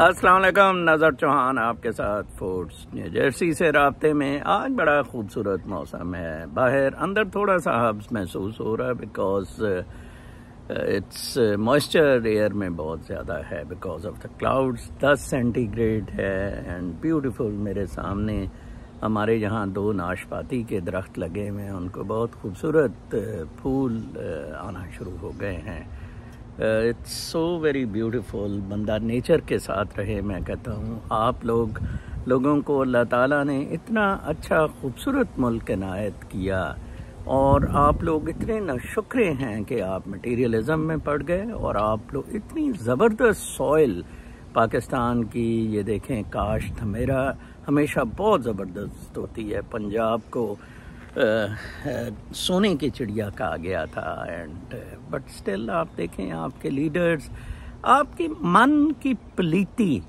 असलकम नज़र चौहान आपके साथ फोर्ट्स न्यू जर्सी से रबते में आज बड़ा खूबसूरत मौसम है बाहर अंदर थोड़ा सा हब्स महसूस हो रहा है बिकॉज इट्स मॉइस्चर एयर में बहुत ज़्यादा है बिकॉज ऑफ द क्लाउड्स दस सेंटीग्रेड है एंड ब्यूटीफुल मेरे सामने हमारे यहाँ दो नाशपाती के दरख्त लगे हुए हैं उनको बहुत खूबसूरत uh, फूल uh, आना शुरू हो गए हैं इट्स सो वेरी ब्यूटीफुल बंदा नेचर के साथ रहे मैं कहता हूँ आप लोग लोगों को अल्लाह ताला ने इतना अच्छा खूबसूरत मुल्क नायत किया और आप लोग इतने ना शुक्र हैं कि आप मटेरियलिज्म में पड़ गए और आप लोग इतनी ज़बरदस्त सॉइल पाकिस्तान की ये देखें काश्त मेरा हमेशा बहुत ज़बरदस्त होती है पंजाब को सोने की चिड़िया कहा गया था एंड बट स्टिल आप देखें आपके लीडर्स आपके मन की प्लीति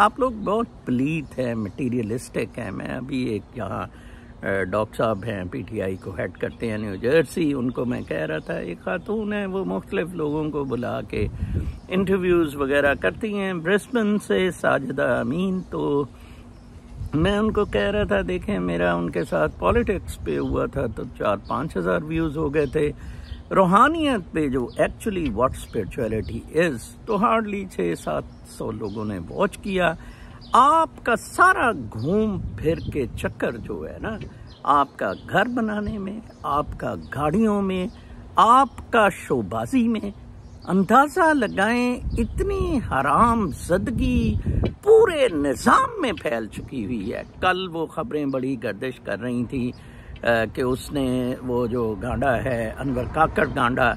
आप लोग बहुत प्लीत हैं मटेरियलिस्टिक हैं मैं अभी एक यहाँ डॉक्टर साहब हैं पीटीआई को हेड करते हैं न्यू जर्सी उनको मैं कह रहा था एक खातून है वो मुख्तलिफ लोगों को बुला के इंटरव्यूज़ वगैरह करती हैं ब्रिस्बन से साजिदा अमीन तो मैं उनको कह रहा था देखें मेरा उनके साथ पॉलिटिक्स पे हुआ था तो चार पाँच हज़ार व्यूज़ हो गए थे रूहानियत पे जो एक्चुअली व्हाट स्पिरिचुअलिटी इज़ तो हार्डली छः सात सौ लोगों ने वॉच किया आपका सारा घूम फिर के चक्कर जो है ना आपका घर बनाने में आपका गाड़ियों में आपका शोबाजी में अंदाज़ा लगाएं इतनी हराम जदगी पूरे निज़ाम में फैल चुकी हुई है कल वो ख़बरें बड़ी गर्दिश कर रही थी कि उसने वो जो गांडा है अनवर काकड़ गांडा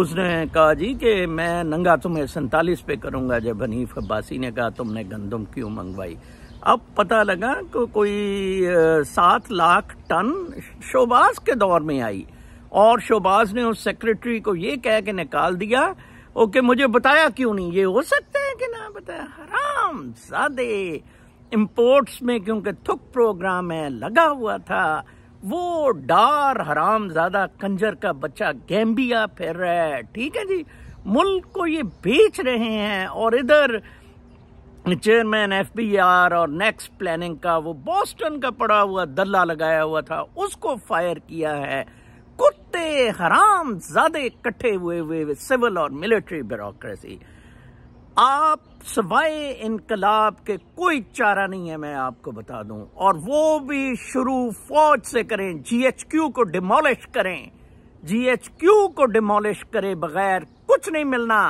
उसने कहा जी कि मैं नंगा तुम्हें सैतालीस पे करूंगा जब हनीफ अब्बासी ने कहा तुमने गंदम क्यों मंगवाई अब पता लगा को कोई सात लाख टन शोबास के दौर में आई और शोबाज ने उस सेक्रेटरी को ये कह के निकाल दिया ओके मुझे बताया क्यों नहीं ये हो सकता है कि ना बताया हराम सादे इम्पोर्ट्स में क्योंकि थुक प्रोग्राम है लगा हुआ था वो डार हराम ज्यादा कंजर का बच्चा गैम्बिया फिर रहा है ठीक है जी मुल्क को ये बेच रहे हैं और इधर चेयरमैन एफबीआर और नेक्स्ट प्लानिंग का वो बोस्टन का पड़ा हुआ दल्ला लगाया हुआ था उसको फायर किया है कुत्ते हराम ज्यादा इकट्ठे हुए हुए सिविल और मिलिट्री ब्यूरोसी आप सवाए इनकलाब के कोई चारा नहीं है मैं आपको बता दूं और वो भी शुरू फौज से करें जीएचक्यू को डिमोलिश करें जीएचक्यू को डिमोलिश करें बगैर कुछ नहीं मिलना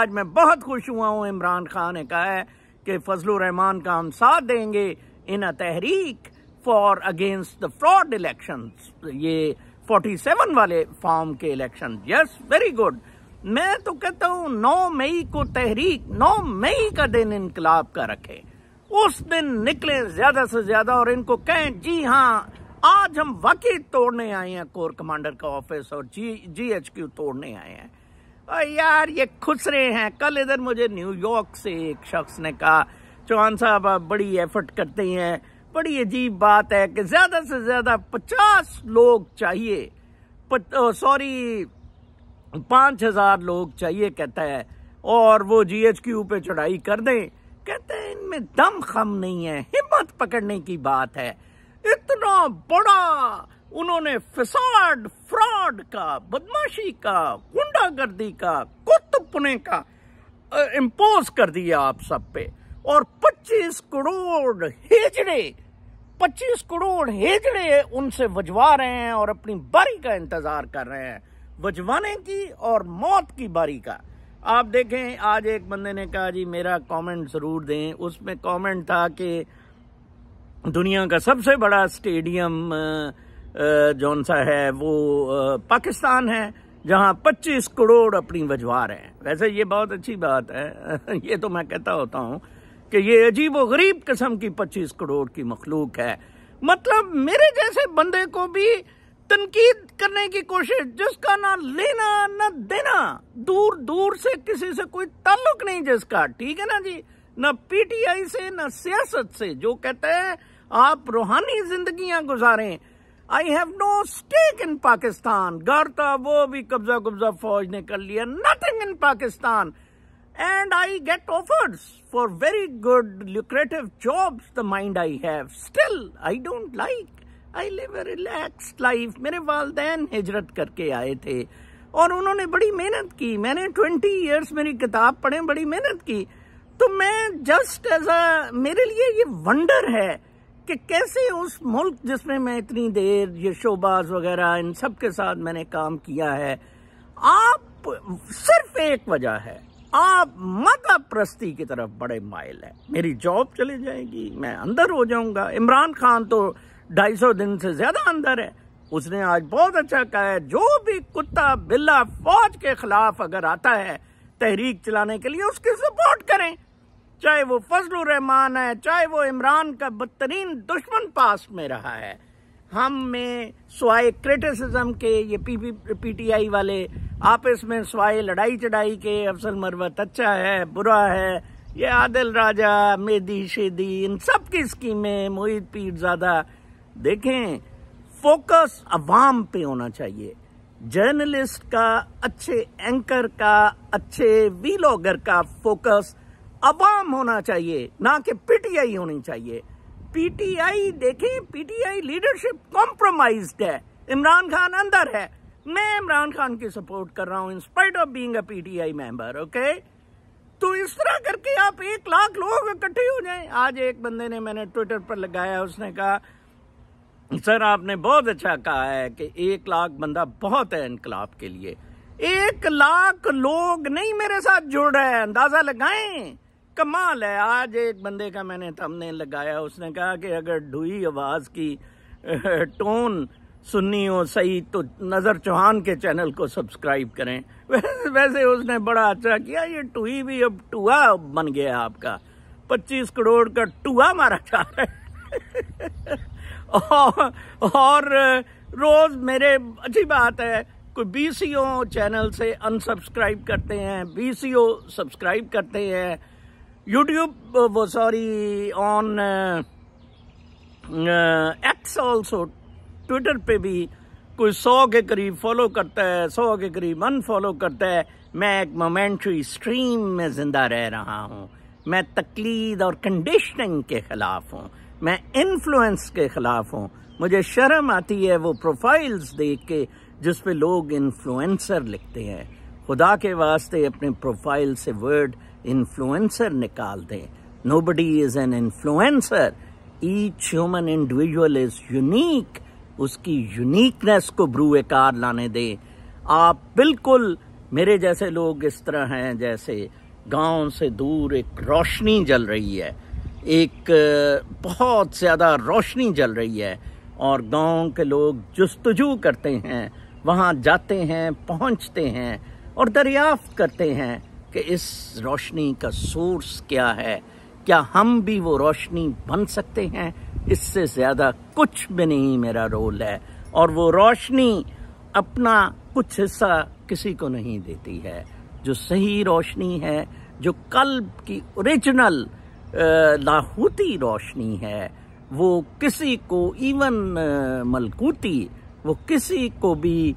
आज मैं बहुत खुश हुआ हूं इमरान खान ने कहा है कि फजल रहमान का हम साथ देंगे इन अ तहरीक for against the fraud elections ये 47 वाले फॉर्म के इलेक्शन यस वेरी गुड मैं तो कहता हूं 9 मई को तहरीक 9 मई का दिन इनकलाब का रखे उस दिन निकले ज्यादा से ज्यादा और इनको कहें जी हाँ आज हम वकी तोड़ने आए हैं कोर कमांडर का ऑफिस और जी जी एच क्यू तोड़ने आए हैं और यार ये रहे हैं कल इधर मुझे न्यूयॉर्क से एक शख्स ने कहा चौहान साहब आप बड़ी एफर्ट करते हैं बड़ी अजीब बात है कि ज़्यादा से ज़्यादा पचास लोग चाहिए सॉरी पांच हज़ार लोग चाहिए कहता है और वो जीएचक्यू पे चढ़ाई कर दें कहते हैं इनमें दम खम नहीं है हिम्मत पकड़ने की बात है इतना बड़ा उन्होंने फिसाड फ्रॉड का बदमाशी का गुंडागर्दी का कुत्तपुने का इम्पोज कर दिया आप सब पे और 25 करोड़ हेजड़े 25 करोड़ हेजड़े उनसे वजवा रहे हैं और अपनी बारी का इंतजार कर रहे हैं वजवाने की और मौत की बारी का आप देखें आज एक बंदे ने कहा जी मेरा कमेंट जरूर दें उसमें कमेंट था कि दुनिया का सबसे बड़ा स्टेडियम जौन सा है वो पाकिस्तान है जहां 25 करोड़ अपनी वजवा रहे हैं वैसे ये बहुत अच्छी बात है ये तो मैं कहता होता हूँ कि ये अजीब गरीब किस्म की पच्चीस करोड़ की मखलूक है मतलब मेरे जैसे बंदे को भी तनकीद करने की कोशिश जिसका ना लेना ना देना दूर दूर से किसी से कोई ताल्लुक नहीं जिसका ठीक है ना जी ना पीटीआई से ना सियासत से जो कहते हैं आप रूहानी जिंदगियां गुजारें I have no stake in Pakistan घर था वो भी कब्जा कब्जा फौज ने कर लिया nothing in Pakistan and I get offers for very good lucrative jobs the mind I have. Still, I don't like. I live a relaxed life. मेरे वालदेन हिजरत करके आए थे और उन्होंने बड़ी मेहनत की मैंने ट्वेंटी ईयर्स मेरी किताब पढ़े बड़ी मेहनत की तो मैं जस्ट एज अ मेरे लिए ये वंडर है कि कैसे उस मुल्क जिसमें मैं इतनी देर ये शोबाज वगैरह इन सब के साथ मैंने काम किया है आप सिर्फ एक वजह है आप माता प्रस्ती की तरफ बड़े माइल हैं मेरी जॉब चली जाएगी मैं अंदर हो जाऊंगा इमरान खान तो ढाई सौ दिन से ज्यादा अंदर है उसने आज बहुत अच्छा कहा है जो भी कुत्ता बिल्ला फौज के खिलाफ अगर आता है तहरीक चलाने के लिए उसकी सपोर्ट करें चाहे वो फजल रहमान है चाहे वो इमरान का बदतरीन दुश्मन पास में रहा है हम में स्वाय क्रिटिसिज्म के ये पी पी आई वाले आपस में स्वाय लड़ाई चढ़ाई के अफसल मरवत अच्छा है बुरा है ये आदिल राजा मेदी शेदी इन सब की स्कीमें मोहित पीर ज़्यादा देखें फोकस अवाम पे होना चाहिए जर्नलिस्ट का अच्छे एंकर का अच्छे वीलॉगर का फोकस अवाम होना चाहिए ना कि पीटीआई होनी चाहिए पीटीआई देखें पीटीआई लीडरशिप कॉम्प्रोमाइज्ड है इमरान खान अंदर है मैं इमरान खान की सपोर्ट कर रहा हूं in spite of being a PTI member okay तो इस तरह करके आप एक लाख लोग इकट्ठे हो जाएं आज एक बंदे ने मैंने ट्विटर पर लगाया उसने कहा सर आपने बहुत अच्छा कहा है कि एक लाख बंदा बहुत है इनकलाब के लिए एक लाख लोग नहीं मेरे साथ जुड़ रहे हैं अंदाजा लगाएं कमाल है आज एक बंदे का मैंने तमने लगाया उसने कहा कि अगर ढुई आवाज की टोन सुन्नी हो सही तो नज़र चौहान के चैनल को सब्सक्राइब करें वैसे वैसे उसने बड़ा अच्छा किया ये टूही भी अब टूआ बन गया आपका 25 करोड़ का टूआ मारा जा रहा है और, और रोज़ मेरे अच्छी बात है कोई बी सी ओ चैनल से अनसब्सक्राइब करते हैं बी सी ओ सब्सक्राइब करते हैं यूट्यूब वो sorry on X also Twitter पे भी कोई सौ के करीब फॉलो करता है सौ के करीब अनफॉलो करता है मैं एक मोमेंट्री स्ट्रीम में ज़िंदा रह रहा हूँ मैं तकलीद और कंडीशनिंग के ख़िलाफ़ हूँ मैं इन्फ्लुएंस के ख़िलाफ़ हूँ मुझे शर्म आती है वो प्रोफाइल्स देख के जिस पे लोग इन्फ्लुएंसर लिखते हैं खुदा के वास्ते अपने प्रोफाइल से वर्ड इन्फ्लुएंसर निकाल दें nobody is an influencer each human individual is unique उसकी यूनिकनेस को कार लाने दें आप बिल्कुल मेरे जैसे लोग इस तरह हैं जैसे गांव से दूर एक रोशनी जल रही है एक बहुत ज़्यादा रोशनी जल रही है और गांव के लोग जस्तजू करते हैं वहाँ जाते हैं पहुँचते हैं और दरियाफ्त करते हैं कि इस रोशनी का सोर्स क्या है क्या हम भी वो रोशनी बन सकते हैं इससे ज़्यादा कुछ भी नहीं मेरा रोल है और वो रोशनी अपना कुछ हिस्सा किसी को नहीं देती है जो सही रोशनी है जो कल्ब की ओरिजिनल लाहूती रोशनी है वो किसी को इवन मलकूती वो किसी को भी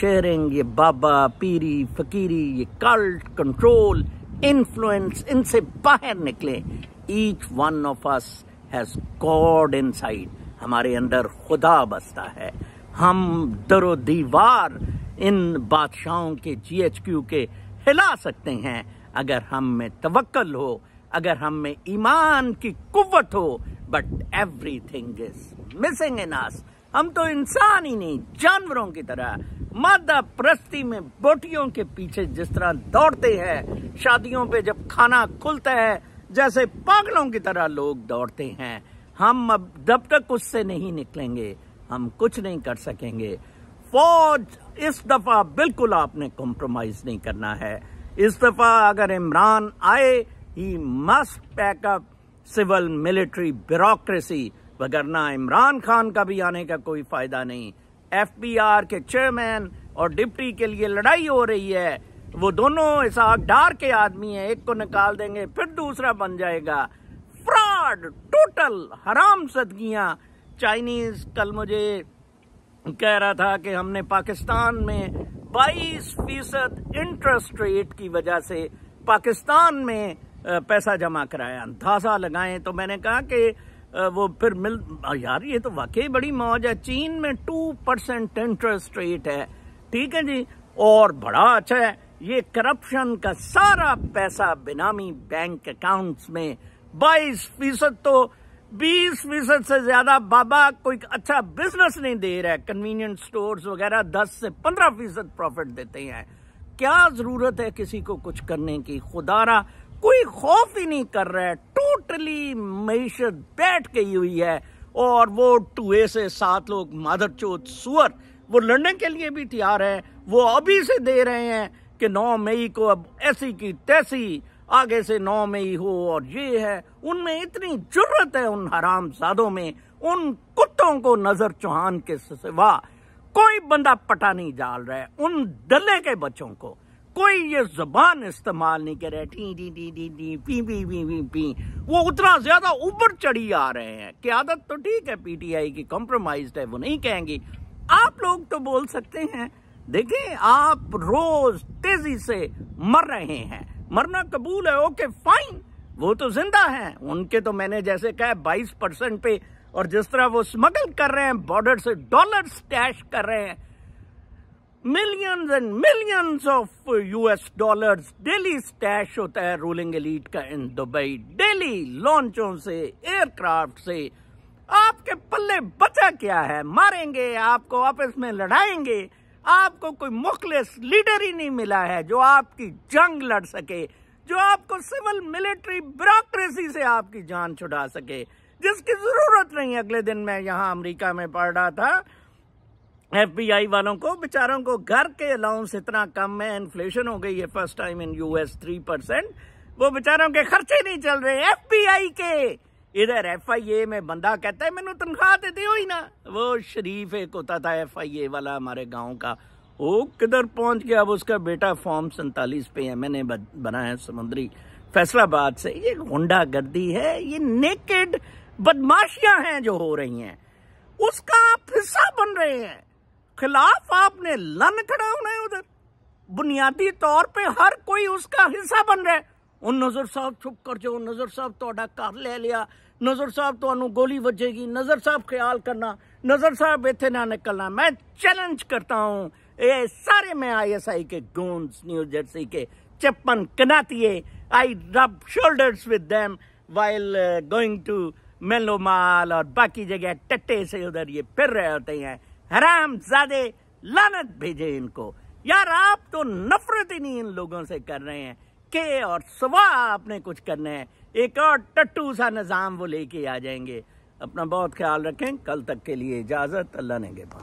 शेयरिंग ये बाबा पीरी फकीरी ये कल्ट कंट्रोल इन्फ्लुएंस इनसे बाहर निकले each one of us has God inside हमारे अंदर खुदा बसता है हम दरो दीवार इन बादशाहों के जी एच क्यू के हिला सकते हैं अगर हम में तवक्ल हो अगर हम में ईमान की कुवत हो but everything is missing in us हम तो इंसान ही नहीं जानवरों की तरह मादा प्रस्ती में बोटियों के पीछे जिस तरह दौड़ते हैं शादियों पे जब खाना खुलता है जैसे पागलों की तरह लोग दौड़ते हैं हम अब जब तक उससे नहीं निकलेंगे हम कुछ नहीं कर सकेंगे फौज इस दफा बिल्कुल आपने कॉम्प्रोमाइज नहीं करना है इस दफा अगर इमरान आए he must pack up civil military bureaucracy वगरना इमरान खान का भी आने का कोई फायदा नहीं आर के चेयरमैन और डिप्टी के लिए लड़ाई हो रही है वो दोनों ऐसा डार के आदमी है एक को निकाल देंगे फिर दूसरा बन जाएगा फ्रॉड टोटल हराम सदगियां चाइनीज कल मुझे कह रहा था कि हमने पाकिस्तान में 22 फीसद इंटरेस्ट रेट की वजह से पाकिस्तान में पैसा जमा कराया अंदाजा लगाएं तो मैंने कहा कि वो फिर मिल यार ये तो वाकई बड़ी मौज है चीन में टू परसेंट इंटरेस्ट रेट है ठीक है जी और बड़ा अच्छा है ये करप्शन का सारा पैसा बेनामी बैंक अकाउंट्स में बाईस फीसद तो बीस फीसद से ज्यादा बाबा कोई अच्छा बिजनेस नहीं दे रहा है कन्वीनियंस स्टोर्स वगैरह दस से पंद्रह फीसद प्रॉफिट देते हैं क्या जरूरत है किसी को कुछ करने की खुदारा कोई खौफ ही नहीं कर रहा है टोटली मीशत बैठ गई हुई है और वो टूए से सात लोग माधर चोत सुअर वो लड़ने के लिए भी तैयार है वो अभी से दे रहे हैं कि 9 मई को अब ऐसी की तैसी आगे से 9 मई हो और ये है उनमें इतनी जरूरत है उन हराम सादों में उन कुत्तों को नजर चौहान के सिवा कोई बंदा पटा नहीं डाल रहा है उन डले के बच्चों को कोई ये जबान इस्तेमाल नहीं करे T T T T T P P P P P वो उतना ज्यादा ऊपर चढ़ी आ रहे हैं कि आदत तो ठीक है पीटीआई की कॉम्प्रोमाइज है वो नहीं कहेंगी आप लोग तो बोल सकते हैं देखें आप रोज तेजी से मर रहे हैं मरना कबूल है ओके फाइन वो तो जिंदा हैं उनके तो मैंने जैसे कहा बाईस परसेंट पे और जिस तरह वो स्मगल कर रहे हैं बॉर्डर से डॉलर स्टैश कर रहे हैं millions and millions of US dollars daily stash होता है रूलिंग एलीट का इन दुबई डेली लॉन्चों से एयरक्राफ्ट से आपके पल्ले बचा क्या है मारेंगे आपको आपस में लड़ाएंगे आपको कोई मुखलिस लीडर ही नहीं मिला है जो आपकी जंग लड़ सके जो आपको सिविल मिलिट्री ब्यूरोक्रेसी से आपकी जान छुड़ा सके जिसकी जरूरत नहीं अगले दिन मैं यहाँ अमेरिका में पढ़ रहा था एफबीआई वालों को बेचारों को घर के अलाउंस इतना कम है इन्फ्लेशन हो गई है first time in US three percent वो बेचारों के खर्चे नहीं चल रहे एफबीआई के इधर एफ आई ए में बंदा कहता है मैंने तनख्वाह दे हो ही ना वो शरीफ एक होता था एफ आई ए वाला हमारे गांव का वो किधर पहुंच गया अब उसका बेटा फॉर्म सैतालीस पे एम एन ए बनाया समुद्री फैसलाबाद से ये गुंडा गर्दी है ये नेकेड बदमाशियां हैं जो हो रही हैं उसका आप हिस्सा बन रहे हैं खिलाफ आपने लन खड़ा होना है उधर बुनियादी तौर पे हर कोई उसका हिस्सा बन रहा है नजर साहब चुप कर जो नजर साहब ਸਾਹਿਬ ਤੁਹਾਡਾ ले लिया नजर साहब ਸਾਹਿਬ ਤੁਹਾਨੂੰ गोली बजेगी नजर साहब ख्याल करना नजर साहब इतने ना निकलना मैं चैलेंज करता हूँ ये सारे मैं आईएसआई के गोन्स न्यू जर्सी के चप्पन कनातिए I rub shoulders with them while going to मेलो माल और बाकी जगह टट्टे से उधर ये फिर रहे होते हैं हराम जादे लानत भेजे इनको यार आप तो नफरत ही नहीं इन लोगों से कर रहे हैं के और सुबह आपने कुछ करना है एक और टट्टू सा निज़ाम वो लेके आ जाएंगे अपना बहुत ख्याल रखें कल तक के लिए इजाज़त अल्लाह ने के पास